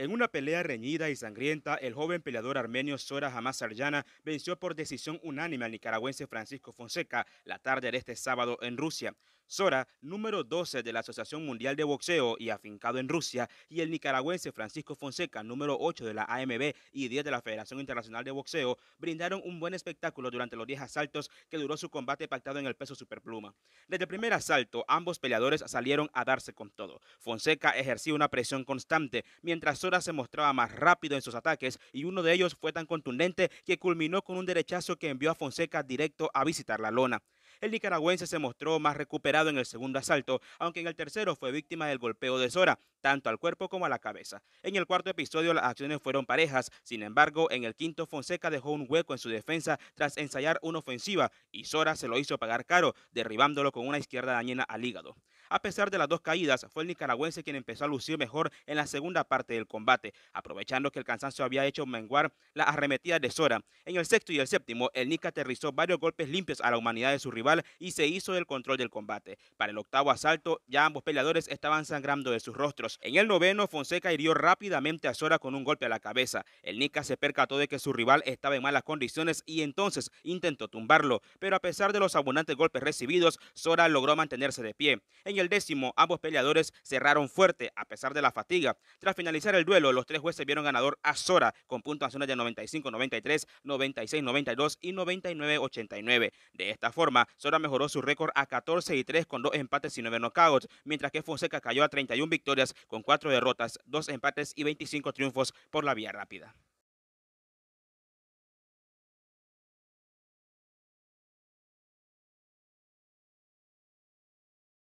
En una pelea reñida y sangrienta, el joven peleador armenio Sora Hamas Arjana venció por decisión unánime al nicaragüense Francisco Fonseca la tarde de este sábado en Rusia. Sora, número 12 de la Asociación Mundial de Boxeo y afincado en Rusia, y el nicaragüense Francisco Fonseca, número 8 de la AMB y 10 de la Federación Internacional de Boxeo, brindaron un buen espectáculo durante los 10 asaltos que duró su combate pactado en el peso superpluma. Desde el primer asalto, ambos peleadores salieron a darse con todo. Fonseca ejerció una presión constante, mientras Sora se mostraba más rápido en sus ataques y uno de ellos fue tan contundente que culminó con un derechazo que envió a Fonseca directo a visitar la lona. El nicaragüense se mostró más recuperado en el segundo asalto, aunque en el tercero fue víctima del golpeo de Sora, tanto al cuerpo como a la cabeza. En el cuarto episodio las acciones fueron parejas, sin embargo, en el quinto Fonseca dejó un hueco en su defensa tras ensayar una ofensiva y Sora se lo hizo pagar caro, derribándolo con una izquierda dañina al hígado. A pesar de las dos caídas, fue el nicaragüense quien empezó a lucir mejor en la segunda parte del combate, aprovechando que el cansancio había hecho menguar la arremetida de Sora. En el sexto y el séptimo, el Nica aterrizó varios golpes limpios a la humanidad de su rival y se hizo el control del combate. Para el octavo asalto, ya ambos peleadores estaban sangrando de sus rostros. En el noveno, Fonseca hirió rápidamente a Sora con un golpe a la cabeza. El Nica se percató de que su rival estaba en malas condiciones y entonces intentó tumbarlo, pero a pesar de los abundantes golpes recibidos, Sora logró mantenerse de pie. En el décimo, ambos peleadores cerraron fuerte a pesar de la fatiga. Tras finalizar el duelo, los tres jueces vieron ganador a Sora con puntuaciones de 95, 93, 96, 92 y 99, 89. De esta forma, Sora mejoró su récord a 14 y 3 con dos empates y 9 knockouts, mientras que Fonseca cayó a 31 victorias con 4 derrotas, 2 empates y 25 triunfos por la vía rápida.